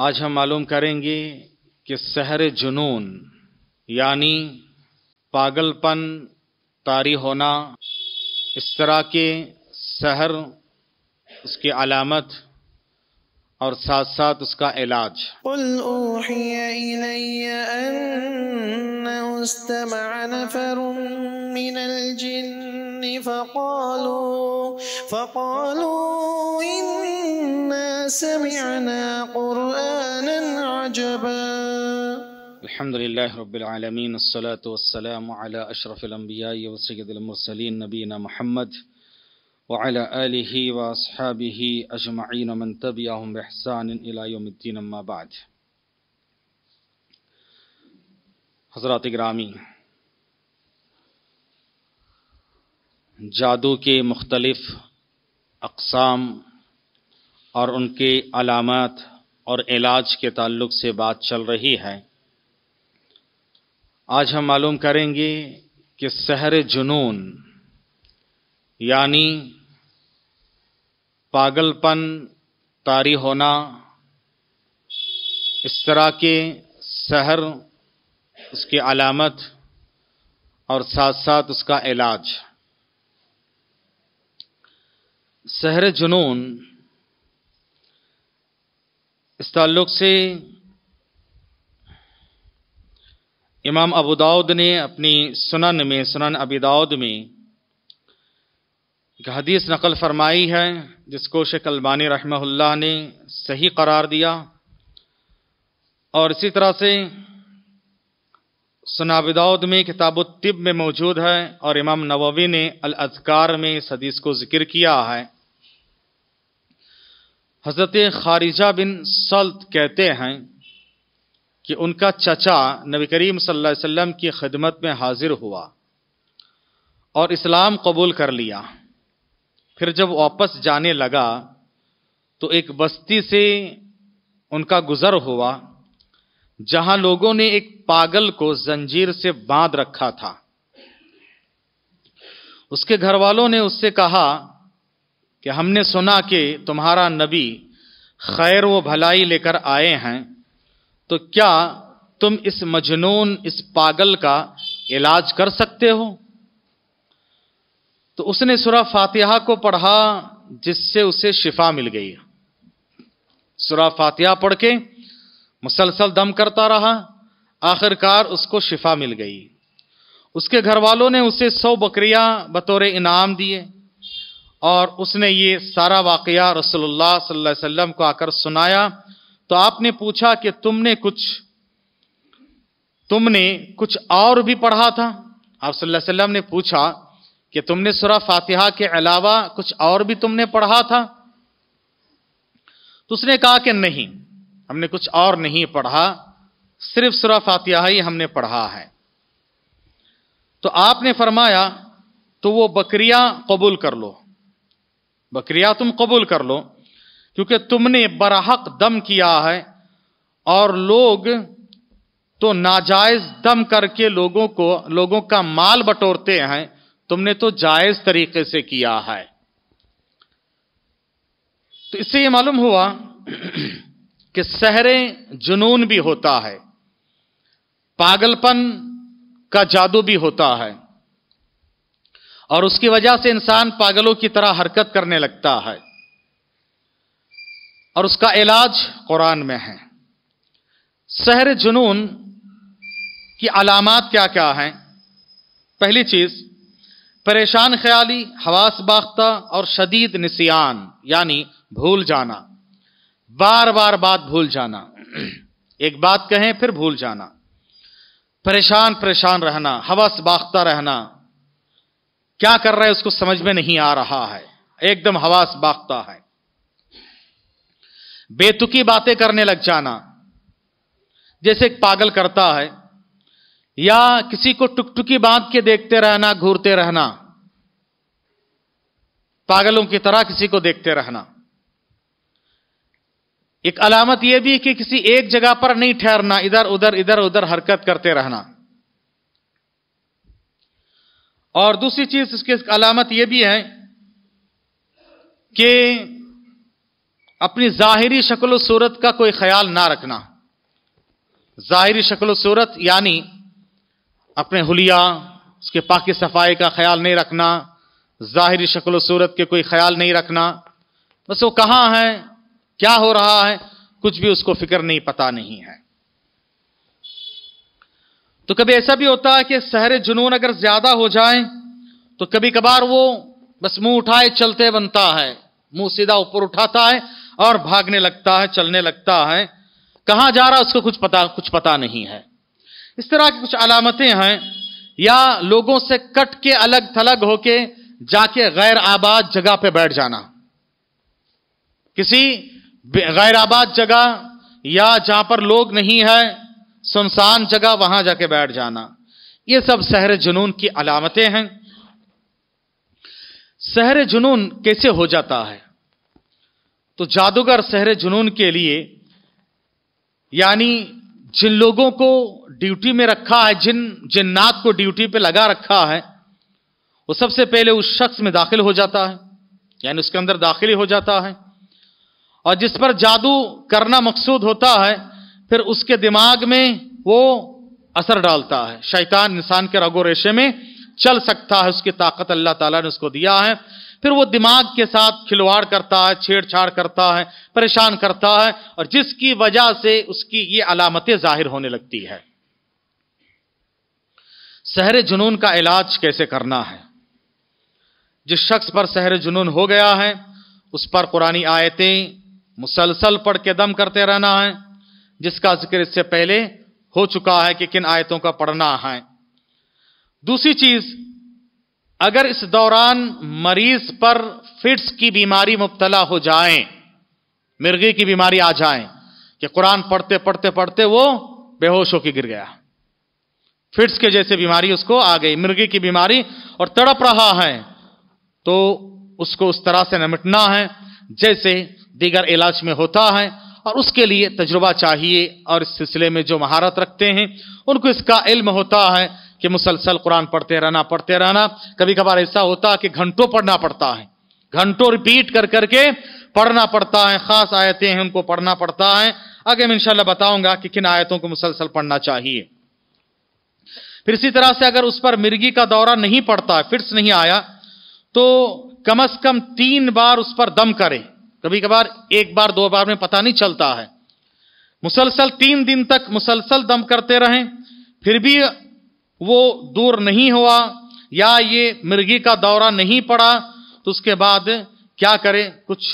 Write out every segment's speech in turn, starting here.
आज हम मालूम करेंगे कि सहर जुनून यानी पागलपन तारी होना इस तरह के शहर उसकी अलामत और साथ साथ उसका इलाज استمع نفر سمعنا قرآنا عجبا الحمد لله رب العالمين الصلاة والسلام على أشرف الأنبياء وسيد المرسلين نبينا محمد وعلى آله وأصحابه أجمعين من تبعهم بإحسان إلى يوم الدين ما بعد حضرات گرامی جادو کے مختلف اقسام और उनके अलामत और इलाज के ताल्लुक से बात चल रही है आज हम मालूम करेंगे कि सहर जुनून यानी पागलपन तारी होना इस तरह के सहर उसके अलामत और साथ साथ उसका इलाज सहर जुनून इस तल्लुक से इमाम अबू दाऊद ने अपनी सुनन में सुनन अबी दाऊद में एक हदीस नकल फरमाई है जिसको शेख अलबानी रहमहुल्लाह ने सही करार दिया और इसी तरह से सुनाबिदाउद में किताब तिब में मौजूद है और इमाम नववी ने अल अजकार में इस हदीस को ज़िक्र किया है हज़रत खारिजा बिन सल्त कहते हैं कि उनका चचा नबी करीम सल्लल्लाहु अलैहि वसल्लम की खिदमत में हाजिर हुआ और इस्लाम कबूल कर लिया फिर जब वापस जाने लगा तो एक बस्ती से उनका गुज़र हुआ जहां लोगों ने एक पागल को जंजीर से बांध रखा था उसके घर वालों ने उससे कहा कि हमने सुना कि तुम्हारा नबी खैर व भलाई लेकर आए हैं तो क्या तुम इस मजनून इस पागल का इलाज कर सकते हो तो उसने सुरा फातिहा को पढ़ा जिससे उसे शिफा मिल गई सुरा फातिहा पढ़ के मुसलसल दम करता रहा आखिरकार उसको शिफा मिल गई उसके घर वालों ने उसे सौ बकरियां बतौर इनाम दिए और उसने ये सारा वाक़ रसोल्ला वसम को आकर सुनाया तो आपने पूछा कि तुमने कुछ तुमने कुछ और भी पढ़ा था आप वसल्लम ने पूछा कि तुमने सुरा फातिहा के अलावा कुछ और भी तुमने पढ़ा था तो उसने कहा कि नहीं हमने कुछ और नहीं पढ़ा सिर्फ सुरा फातिहा ही हमने पढ़ा है तो आपने फरमाया तो वो बकरियां कबूल कर लो बकरिया तुम कबूल कर लो क्योंकि तुमने बरहक दम किया है और लोग तो नाजायज दम करके लोगों को लोगों का माल बटोरते हैं तुमने तो जायज तरीके से किया है तो इससे यह मालूम हुआ कि सहरे जुनून भी होता है पागलपन का जादू भी होता है और उसकी वजह से इंसान पागलों की तरह हरकत करने लगता है और उसका इलाज कुरान में है शहर जुनून की अलामत क्या क्या हैं पहली चीज़ परेशान ख्याली हवास बाख्ता और शदीद निसियान यानी भूल जाना बार बार बात भूल जाना एक बात कहें फिर भूल जाना परेशान परेशान रहना हवस बाख्ता रहना क्या कर रहा है उसको समझ में नहीं आ रहा है एकदम हवास बागता है बेतुकी बातें करने लग जाना जैसे एक पागल करता है या किसी को टुकटुकी बांध के देखते रहना घूरते रहना पागलों की तरह किसी को देखते रहना एक अलामत यह भी कि किसी एक जगह पर नहीं ठहरना इधर उधर इधर उधर हरकत करते रहना और दूसरी चीज इसके अलामत यह भी है कि अपनी ज़ाहिरी शक्ल सूरत का कोई ख्याल ना रखना ज़ाहिरी शक्ल सूरत यानी अपने हुलिया उसके पाकि सफाई का ख्याल नहीं रखना ज़ाहिरी शक्ल सूरत के कोई ख्याल नहीं रखना बस वो कहाँ है क्या हो रहा है कुछ भी उसको फिक्र नहीं पता नहीं है तो कभी ऐसा भी होता है कि सहरे जुनून अगर ज़्यादा हो जाए तो कभी कभार वो बस मुंह उठाए चलते बनता है मुंह सीधा ऊपर उठाता है और भागने लगता है चलने लगता है कहां जा रहा है उसको कुछ पता कुछ पता नहीं है इस तरह की कुछ अलामतें हैं या लोगों से कट के अलग थलग होके जाके गैर आबाद जगह पे बैठ जाना किसी गैर आबाद जगह या जहां पर लोग नहीं है सुनसान जगह वहां जाके बैठ जाना ये सब सहर जुनून की अलामतें हैं सहर जुनून कैसे हो जाता है तो जादूगर सहर जुनून के लिए यानी जिन लोगों को ड्यूटी में रखा है जिन जिन्नात को ड्यूटी पे लगा रखा है वो सबसे पहले उस शख्स में दाखिल हो जाता है यानी उसके अंदर दाखिल ही हो जाता है और जिस पर जादू करना मकसूद होता है फिर उसके दिमाग में वो असर डालता है शैतान इंसान के रगो रेशे में चल सकता है उसकी ताकत अल्लाह ताला ने उसको दिया है फिर वो दिमाग के साथ खिलवाड़ करता है छेड़छाड़ करता है परेशान करता है और जिसकी वजह से उसकी ये अलामतें जाहिर होने लगती है सहर जुनून का इलाज कैसे करना है जिस शख्स पर सहर जुनून हो गया है उस पर कुरानी आयतें मुसलसल पढ़ के दम करते रहना है जिसका जिक्र इससे पहले हो चुका है कि किन आयतों का पढ़ना है दूसरी चीज अगर इस दौरान मरीज पर फिट्स की बीमारी मुबतला हो जाए मिर्गी की बीमारी आ जाए कि कुरान पढ़ते पढ़ते पढ़ते वो बेहोश होकर गिर गया फिट्स के जैसे बीमारी उसको आ गई मिर्गी की बीमारी और तड़प रहा है तो उसको उस तरह से निमटना है जैसे दीगर इलाज में होता है और उसके लिए तजुर्बा चाहिए और इस सिलसिले में जो महारत रखते हैं उनको इसका इल्म होता है कि मुसलसल कुरान पढ़ते रहना पढ़ते रहना कभी कभार ऐसा होता है कि घंटों पढ़ना पड़ता है घंटों रिपीट कर करके पढ़ना पड़ता है ख़ास आयतें हैं उनको पढ़ना पड़ता है आगे मैं इंशाल्लाह बताऊंगा कि किन आयतों को मुसलसल पढ़ना चाहिए फिर इसी तरह से अगर उस पर मिर्गी का दौरा नहीं पड़ता से नहीं आया तो कम अज कम तीन बार उस पर दम करें कभी कभार एक बार दो बार में पता नहीं चलता है मुसलसल तीन दिन तक मुसलसल दम करते रहे फिर भी वो दूर नहीं हुआ या ये मिर्गी का दौरा नहीं पड़ा तो उसके बाद क्या करें कुछ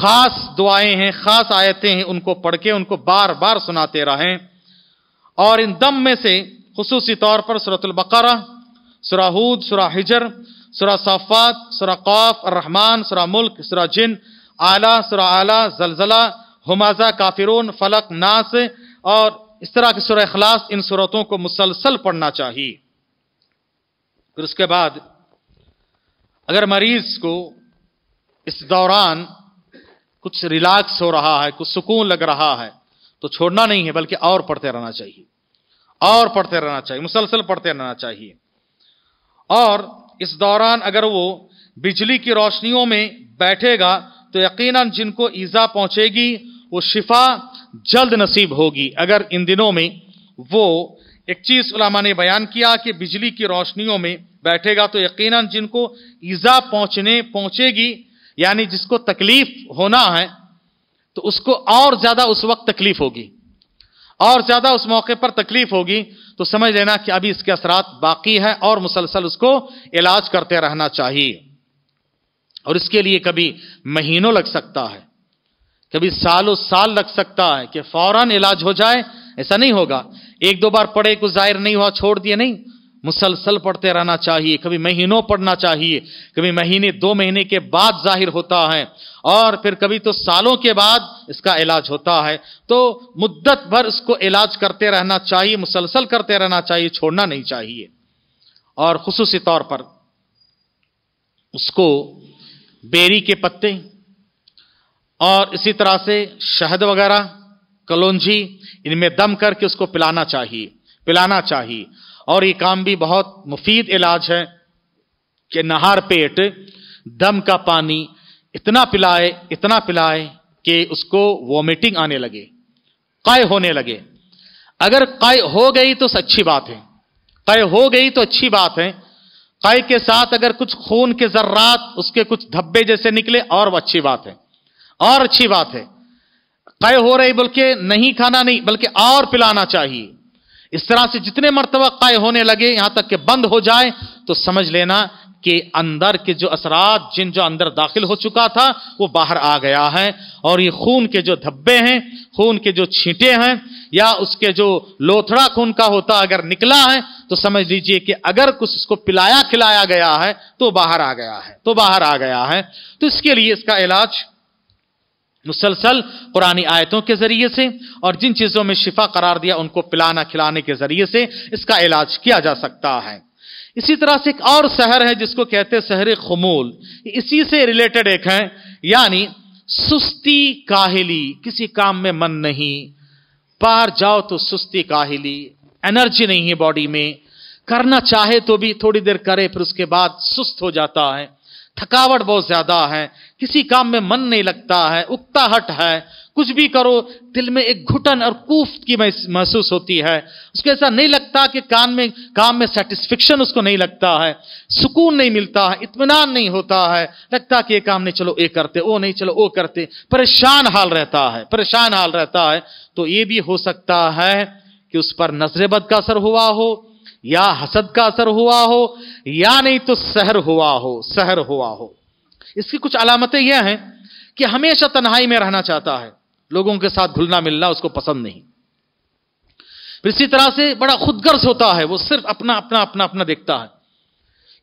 खास दुआएं हैं खास आयतें हैं उनको पढ़ के उनको बार बार सुनाते रहें और इन दम में से खसूसी तौर पर बकरा सुराहूद सुरा हिजर सुरा सफ़ात सुरा कौफ रहमान सुरा मुल्क सुरा जिन आला सुरा आला जलजला हमाजा काफिरून फलक नास और इस तरह की सुर अखलास इन सूरतों को मुसलसल पढ़ना चाहिए फिर उसके बाद अगर मरीज को इस दौरान कुछ रिलैक्स हो रहा है कुछ सुकून लग रहा है तो छोड़ना नहीं है बल्कि और पढ़ते रहना चाहिए और पढ़ते रहना चाहिए मुसलसल पढ़ते रहना चाहिए और इस दौरान अगर वो बिजली की रोशनियों में बैठेगा तो यकीनन जिनको ईज़ा पहुंचेगी वो शिफा जल्द नसीब होगी अगर इन दिनों में वो एक चीज़ उलामा ने बयान किया कि बिजली की रोशनियों में बैठेगा तो यकीनन जिनको ईज़ा पहुंचने पहुंचेगी यानी जिसको तकलीफ होना है तो उसको और ज़्यादा उस वक्त तकलीफ होगी और ज़्यादा उस मौके पर तकलीफ होगी तो समझ लेना कि अभी इसके असरात बाकी हैं और मुसलसल उसको इलाज करते रहना चाहिए और इसके लिए कभी महीनों लग सकता है कभी सालों साल लग सकता है कि फौरन इलाज हो जाए ऐसा नहीं होगा एक दो बार पड़े कुछ जाहिर नहीं हुआ छोड़ दिए नहीं मुसलसल पढ़ते रहना चाहिए कभी महीनों पढ़ना चाहिए कभी महीने दो महीने के बाद जाहिर होता है और फिर कभी तो सालों के बाद इसका इलाज होता है तो मुद्दत भर इसको इलाज करते रहना चाहिए मुसलसल करते रहना चाहिए छोड़ना नहीं चाहिए और खसूस तौर पर उसको बेरी के पत्ते और इसी तरह से शहद वगैरह कलौंजी इनमें दम करके उसको पिलाना चाहिए पिलाना चाहिए और ये काम भी बहुत मुफीद इलाज है कि नहार पेट दम का पानी इतना पिलाए इतना पिलाए कि उसको वॉमिटिंग आने लगे कय होने लगे अगर कय हो गई तो अच्छी बात है कय हो गई तो अच्छी बात है कय के साथ अगर कुछ खून के जर्रात उसके कुछ धब्बे जैसे निकले और अच्छी बात है और अच्छी बात है कय हो रही बल्कि नहीं खाना नहीं बल्कि और पिलाना चाहिए इस तरह से जितने मरतबा काय होने लगे यहां तक के बंद हो जाए तो समझ लेना कि अंदर के जो असरात जिन जो अंदर दाखिल हो चुका था वो बाहर आ गया है और ये खून के जो धब्बे हैं खून के जो छींटे हैं या उसके जो लोथड़ा खून का होता अगर निकला है तो समझ लीजिए कि अगर कुछ इसको पिलाया खिलाया गया है तो बाहर आ गया है तो बाहर आ गया है तो इसके लिए इसका इलाज मुसलसल कुरानी आयतों के ज़रिए से और जिन चीज़ों में शिफा करार दिया उनको पिलाना खिलाने के ज़रिए से इसका इलाज किया जा सकता है इसी तरह से एक और शहर है जिसको कहते हैं शहर खमूल इसी से रिलेटेड एक है यानी सुस्ती काहली किसी काम में मन नहीं बाहर जाओ तो सुस्ती काहली एनर्जी नहीं है बॉडी में करना चाहे तो भी थोड़ी देर करे फिर उसके बाद सुस्त हो जाता है थकावट बहुत ज़्यादा है किसी काम में मन नहीं लगता है उकताहट है कुछ भी करो दिल में एक घुटन और कूफ की महसूस होती है उसको ऐसा नहीं लगता कि कान में काम में सेटिस्फिक्शन उसको नहीं लगता है सुकून नहीं मिलता है इतमान नहीं होता है लगता कि ये काम नहीं चलो ये करते वो नहीं चलो वो करते परेशान हाल रहता है परेशान हाल रहता है तो ये भी हो सकता है कि उस पर नजरेबद का असर हुआ हो या हसद का असर हुआ हो या नहीं तो सहर हुआ हो सहर हुआ हो इसकी कुछ अलामतें यह हैं कि हमेशा तन्हाई में रहना चाहता है लोगों के साथ घुलना मिलना उसको पसंद नहीं फिर इसी तरह से बड़ा खुदगर्ज होता है वो सिर्फ अपना अपना अपना अपना देखता है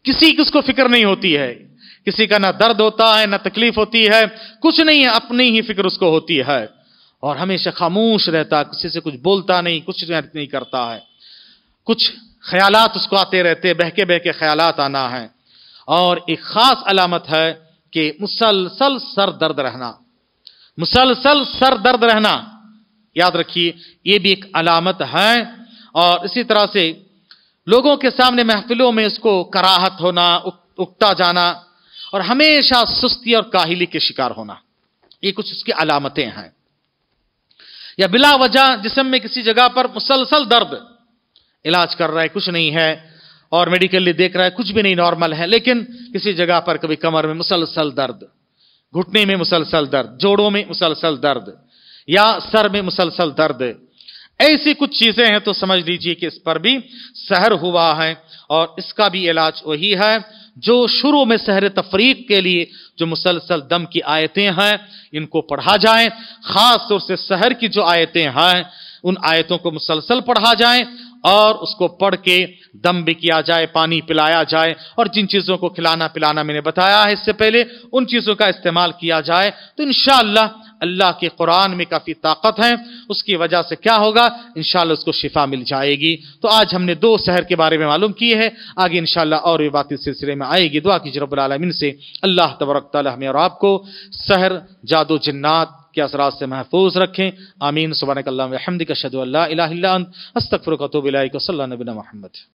किसी की उसको फिक्र नहीं होती है किसी का ना दर्द होता है ना तकलीफ होती है कुछ नहीं है अपनी ही फिक्र उसको होती है और हमेशा खामोश रहता किसी से कुछ बोलता नहीं कुछ नहीं करता है कुछ ख्यालात उसको आते रहते बहके बहके ख्यालात आना है और एक ख़ास अलामत है कि मुसलसल सर दर्द रहना मुसलसल सर दर्द रहना याद रखिए ये भी एक अलामत है और इसी तरह से लोगों के सामने महफिलों में इसको कराहत होना उकता जाना और हमेशा सुस्ती और काहिली के शिकार होना ये कुछ उसकी अलामतें हैं या बिला वजह जिसम में किसी जगह पर मुसलसल दर्द इलाज कर रहा है कुछ नहीं है और मेडिकली देख रहा है कुछ भी नहीं नॉर्मल है लेकिन किसी जगह पर कभी कमर में मुसलसल दर्द घुटने में मुसलसल दर्द जोड़ों में मुसलसल दर्द या सर में मुसलसल दर्द ऐसी कुछ चीज़ें हैं तो समझ लीजिए कि इस पर भी सहर हुआ है और इसका भी इलाज वही है जो शुरू में सहर तफरीक के लिए जो मुसलसल दम की आयतें हैं इनको पढ़ा जाए ख़ास तौर से सहर की जो आयतें हैं उन आयतों को मुसलसल पढ़ा जाए और उसको पढ़ के दम भी किया जाए पानी पिलाया जाए और जिन चीज़ों को खिलाना पिलाना मैंने बताया है इससे पहले उन चीज़ों का इस्तेमाल किया जाए तो इन अल्लाह के कुरान में काफ़ी ताकत है उसकी वजह से क्या होगा इन उसको शिफा मिल जाएगी तो आज हमने दो शहर के बारे में मालूम किए हैं आगे इन और भी बात इस सिलसिले में आएगी दुआ की जरबालमिन से अल्लाह तबरक हमें और आपको शहर जादो जन्नात के असरात से महफूज रखें आमीन सुबह कल्लाम हमद कशद अल्ला अस्तफ़र कतुबिल्ला नबीना महमद